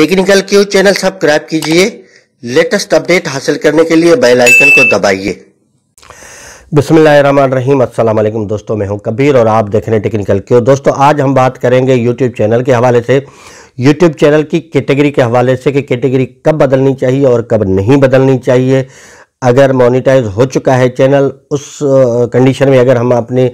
technical Q channel subscribe कीजिए latest update हासिल करने के लिए बेल आइकन को दबाइए बिसमीम अल्लाम दोस्तों मैं हूं कबीर और आप देख रहे हैं टेक्निकल क्यों दोस्तों आज हम बात करेंगे यूट्यूब चैनल के हवाले से यूट्यूब चैनल की कैटेगरी के हवाले से कि कैटेगरी कब बदलनी चाहिए और कब नहीं बदलनी चाहिए अगर मोनिटाइज हो चुका है चैनल उस कंडीशन में अगर हम अपने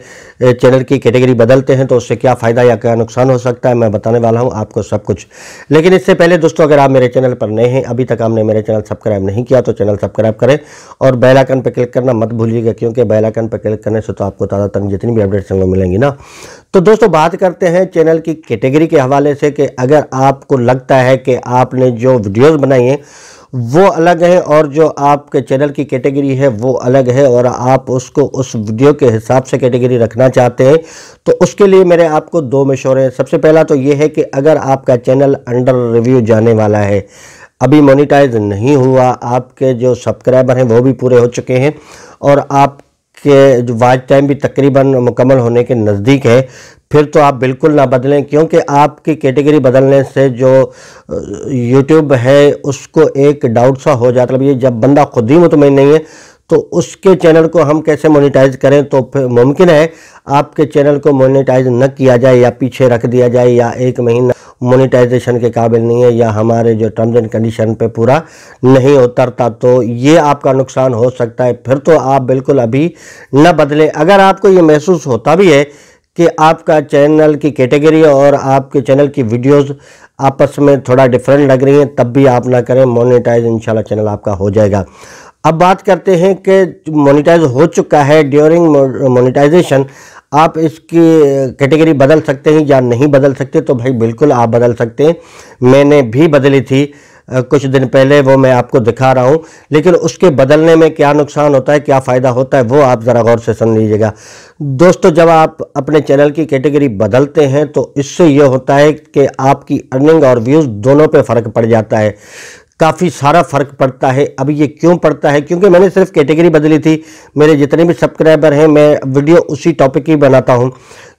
चैनल की कैटेगरी बदलते हैं तो उससे क्या फ़ायदा या क्या नुकसान हो सकता है मैं बताने वाला हूं आपको सब कुछ लेकिन इससे पहले दोस्तों अगर आप मेरे चैनल पर नए हैं अभी तक आपने मेरे चैनल सब्सक्राइब नहीं किया तो चैनल सब्सक्राइब करें और बैलाइकन पर क्लिक करना मत भूलिएगा क्योंकि बैलाइकन पर क्लिक करने से तो आपको ताज़ा तक जितनी भी अपडेट्स हमें मिलेंगी ना तो दोस्तों बात करते हैं चैनल की कैटेगरी के हवाले से कि अगर आपको लगता है कि आपने जो वीडियोज़ बनाई हैं वो अलग है और जो आपके चैनल की कैटेगरी है वो अलग है और आप उसको उस वीडियो के हिसाब से कैटेगरी रखना चाहते हैं तो उसके लिए मेरे आपको दो मशोरे हैं सबसे पहला तो ये है कि अगर आपका चैनल अंडर रिव्यू जाने वाला है अभी मोनिटाइज नहीं हुआ आपके जो सब्सक्राइबर हैं वो भी पूरे हो चुके हैं और आप के जो वाच टाइम भी तकरीबन मुकम्मल होने के नज़दीक है फिर तो आप बिल्कुल ना बदलें क्योंकि आपकी कैटेगरी बदलने से जो यूट्यूब है उसको एक डाउट सा हो जाता है मतलब जब बंदा खुद ही मुतमिन नहीं है तो उसके चैनल को हम कैसे मोनेटाइज करें तो फिर मुमकिन है आपके चैनल को मोनेटाइज न किया जाए या पीछे रख दिया जाए या एक महीना मोनिटाइजेशन के काबिल नहीं है या हमारे जो टर्म्स एंड कंडीशन पे पूरा नहीं उतरता तो ये आपका नुकसान हो सकता है फिर तो आप बिल्कुल अभी न बदलें अगर आपको ये महसूस होता भी है कि आपका चैनल की कैटेगरी और आपके चैनल की वीडियोस आपस में थोड़ा डिफरेंट लग रही हैं तब भी आप ना करें मोनिटाइज इन चैनल आपका हो जाएगा अब बात करते हैं कि मोनिटाइज हो चुका है ड्यूरिंग मोनिटाइजेशन आप इसकी कैटेगरी बदल सकते हैं या नहीं बदल सकते तो भाई बिल्कुल आप बदल सकते हैं मैंने भी बदली थी कुछ दिन पहले वो मैं आपको दिखा रहा हूँ लेकिन उसके बदलने में क्या नुकसान होता है क्या फ़ायदा होता है वो आप ज़रा गौर से सुन लीजिएगा दोस्तों जब आप अपने चैनल की कैटेगरी बदलते हैं तो इससे ये होता है कि आपकी अर्निंग और व्यूज़ दोनों पे फ़र्क पड़ जाता है काफ़ी सारा फ़र्क पड़ता है अब ये क्यों पड़ता है क्योंकि मैंने सिर्फ कैटेगरी बदली थी मेरे जितने भी सब्सक्राइबर हैं मैं वीडियो उसी टॉपिक की बनाता हूँ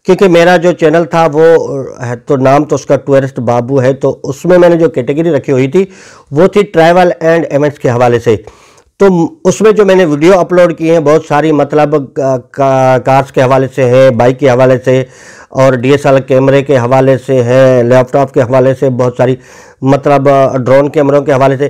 क्योंकि मेरा जो चैनल था वो है तो नाम तो उसका टूरिस्ट बाबू है तो उसमें मैंने जो कैटेगरी रखी हुई थी वो थी ट्रैवल एंड एवेंट्स के हवाले से तो उसमें जो मैंने वीडियो अपलोड की हैं बहुत सारी मतलब कार्स के हवाले से हैं बाइक के हवाले से और डी कैमरे के हवाले से हैं लैपटॉप के हवाले से बहुत सारी मतलब ड्रोन कैमरों के हवाले से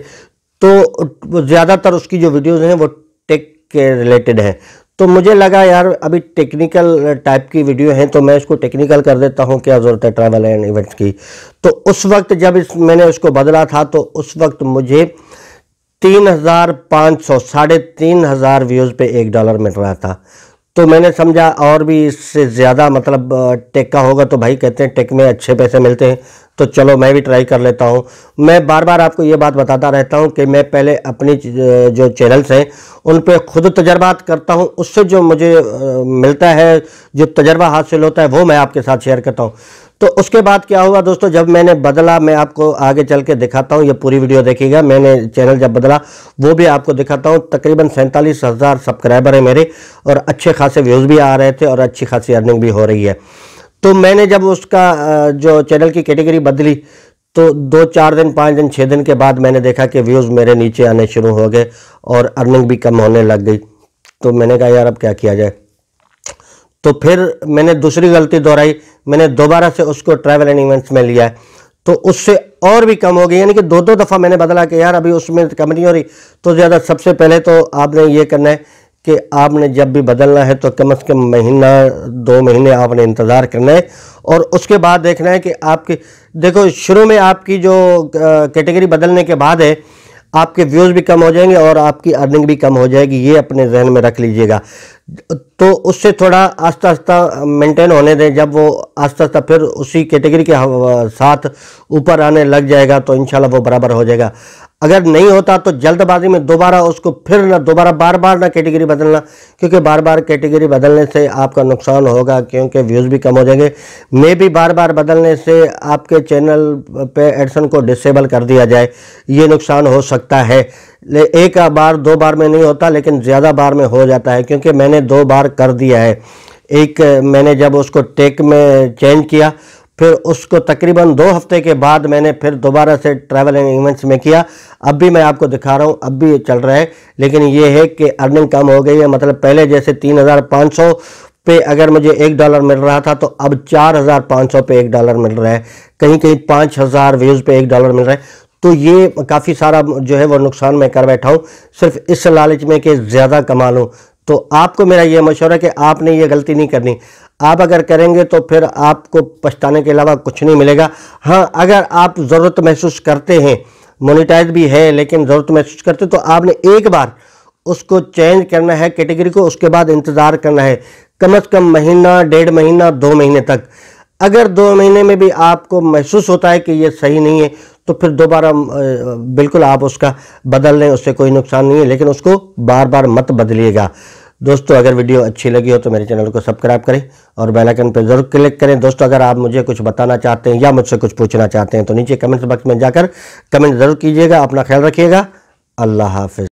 तो ज़्यादातर उसकी जो वीडियोज़ हैं वो टेक के रिलेटेड हैं तो मुझे लगा यार अभी टेक्निकल टाइप की वीडियो हैं तो मैं इसको टेक्निकल कर देता हूँ क्या ज़रूरत है ट्रैवल एंड इवेंट्स की तो उस वक्त जब इस मैंने उसको बदला था तो उस वक्त मुझे तीन हज़ार पाँच सौ साढ़े तीन हज़ार व्यूज़ पे एक डॉलर मिल रहा था तो मैंने समझा और भी इससे ज़्यादा मतलब टेक का होगा तो भाई कहते हैं टेक में अच्छे पैसे मिलते हैं तो चलो मैं भी ट्राई कर लेता हूँ मैं बार बार आपको ये बात बताता रहता हूँ कि मैं पहले अपनी जो चैनल्स हैं उन पर खुद तजर्बात करता हूँ उससे जो मुझे मिलता है जो तजर्बा हासिल होता है वो मैं आपके साथ शेयर करता हूँ तो उसके बाद क्या हुआ दोस्तों जब मैंने बदला मैं आपको आगे चल के दिखाता हूँ ये पूरी वीडियो देखिएगा मैंने चैनल जब बदला वो भी आपको दिखाता हूँ तकरीबन सैंतालीस हज़ार सब्सक्राइबर है मेरे और अच्छे खासे व्यूज़ भी आ रहे थे और अच्छी खासी अर्निंग भी हो रही है तो मैंने जब उसका जो चैनल की कैटेगरी बदली तो दो चार दिन पाँच दिन छः दिन के बाद मैंने देखा कि व्यूज़ मेरे नीचे आने शुरू हो गए और अर्निंग भी कम होने लग गई तो मैंने कहा यार अब क्या किया जाए तो फिर मैंने दूसरी गलती दोहराई मैंने दोबारा से उसको ट्रैवल एंड इवेंट्स में लिया है तो उससे और भी कम हो गई यानी कि दो दो दफ़ा मैंने बदला कि यार अभी उसमें कम नहीं हो रही तो ज़्यादा सबसे पहले तो आपने ये करना है कि आपने जब भी बदलना है तो कम से कम महीना दो महीने आपने इंतज़ार करना है और उसके बाद देखना है कि आपकी देखो शुरू में आपकी जो कैटेगरी बदलने के बाद है आपके व्यूज़ भी कम हो जाएंगे और आपकी अर्निंग भी कम हो जाएगी ये अपने जहन में रख लीजिएगा तो उससे थोड़ा आस्ता आस्ता मेंटेन होने दें जब वो आस्ता आस्ता फिर उसी कैटेगरी के, साथ ऊपर आने लग जाएगा तो इंशाल्लाह वो बराबर हो जाएगा अगर नहीं होता तो जल्दबाजी में दोबारा उसको फिर ना दोबारा बार बार ना कैटेगरी बदलना क्योंकि बार बार कैटेगरी बदलने से आपका नुकसान होगा क्योंकि व्यूज़ भी कम हो जाएंगे मे भी बार बार बदलने से आपके चैनल पे एडसन को डिसेबल कर दिया जाए ये नुकसान हो सकता है एक बार दो बार में नहीं होता लेकिन ज़्यादा बार में हो जाता है क्योंकि मैंने दो बार कर दिया है एक मैंने जब उसको टेक में चेंज किया फिर उसको तकरीबन दो हफ्ते के बाद मैंने फिर दोबारा से ट्रैवल एंड इवेंट्स में किया अब भी मैं आपको दिखा रहा हूँ अब भी चल रहा है लेकिन ये है कि अर्निंग कम हो गई है मतलब पहले जैसे तीन हज़ार पाँच सौ पे अगर मुझे एक डॉलर मिल रहा था तो अब चार हज़ार पाँच सौ पे एक डॉलर मिल रहा है कहीं कहीं पाँच हज़ार व्यूज़ पे एक डॉलर मिल रहा है तो ये काफ़ी सारा जो है वो नुकसान मैं कर बैठा हूँ सिर्फ इस लालच में कि ज़्यादा कमा लूँ तो आपको मेरा ये मशवरा कि आपने ये गलती नहीं करनी आप अगर करेंगे तो फिर आपको पछताने के अलावा कुछ नहीं मिलेगा हाँ अगर आप ज़रूरत महसूस करते हैं मोनिटाइज भी है लेकिन ज़रूरत महसूस करते तो आपने एक बार उसको चेंज करना है कैटेगरी को उसके बाद इंतज़ार करना है कम से कम महीना डेढ़ महीना दो महीने तक अगर दो महीने में भी आपको महसूस होता है कि ये सही नहीं है तो फिर दोबारा बिल्कुल आप उसका बदल लें उससे कोई नुकसान नहीं है लेकिन उसको बार बार मत बदलिएगा दोस्तों अगर वीडियो अच्छी लगी हो तो मेरे चैनल को सब्सक्राइब करें और बेल आइकन पर जरूर क्लिक करें दोस्तों अगर आप मुझे कुछ बताना चाहते हैं या मुझसे कुछ पूछना चाहते हैं तो नीचे कमेंट्स बॉक्स में जाकर कमेंट ज़रूर कीजिएगा अपना ख्याल रखिएगा अल्लाह हाफिज़